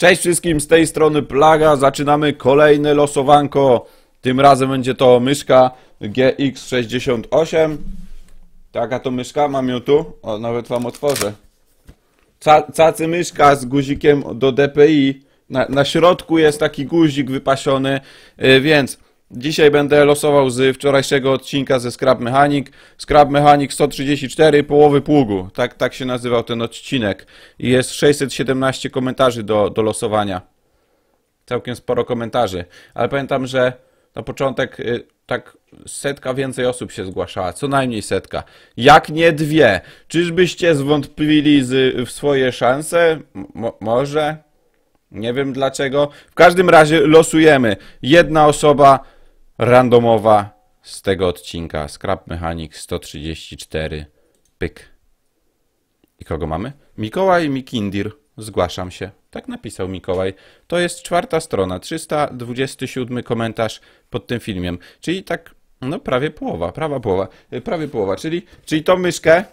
Cześć wszystkim, z tej strony Plaga, zaczynamy kolejne losowanko. Tym razem będzie to myszka GX68. Taka to myszka, mam ją tu, o, nawet wam otworzę. Cacy myszka z guzikiem do DPI. Na, na środku jest taki guzik wypasiony, y, więc Dzisiaj będę losował z wczorajszego odcinka ze Scrap Mechanic. Scrap Mechanic 134 połowy pługu. Tak, tak się nazywał ten odcinek. I jest 617 komentarzy do, do losowania. Całkiem sporo komentarzy. Ale pamiętam, że na początek y, tak setka więcej osób się zgłaszała, co najmniej setka. Jak nie dwie. Czyżbyście zwątpili z, w swoje szanse? może? Nie wiem dlaczego. W każdym razie losujemy. Jedna osoba randomowa z tego odcinka. Scrap Mechanic 134. Pyk. I kogo mamy? Mikołaj Mikindir. Zgłaszam się. Tak napisał Mikołaj. To jest czwarta strona, 327 komentarz pod tym filmiem. Czyli tak, no prawie połowa, prawa połowa, prawie połowa. Czyli, czyli tą myszkę,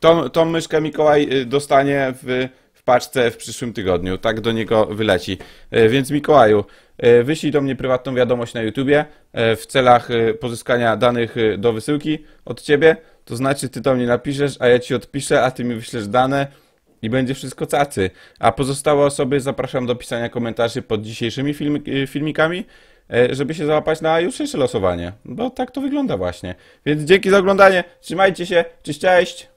tą, tą myszkę Mikołaj y, dostanie w paczce w przyszłym tygodniu. Tak do niego wyleci. E, więc Mikołaju, e, wyślij do mnie prywatną wiadomość na YouTubie e, w celach pozyskania danych do wysyłki od Ciebie. To znaczy, Ty do mnie napiszesz, a ja Ci odpiszę, a Ty mi wyślesz dane i będzie wszystko cacy. A pozostałe osoby zapraszam do pisania komentarzy pod dzisiejszymi filmikami, żeby się załapać na jutrzejsze losowanie. Bo tak to wygląda właśnie. Więc dzięki za oglądanie, trzymajcie się, cześć, cześć!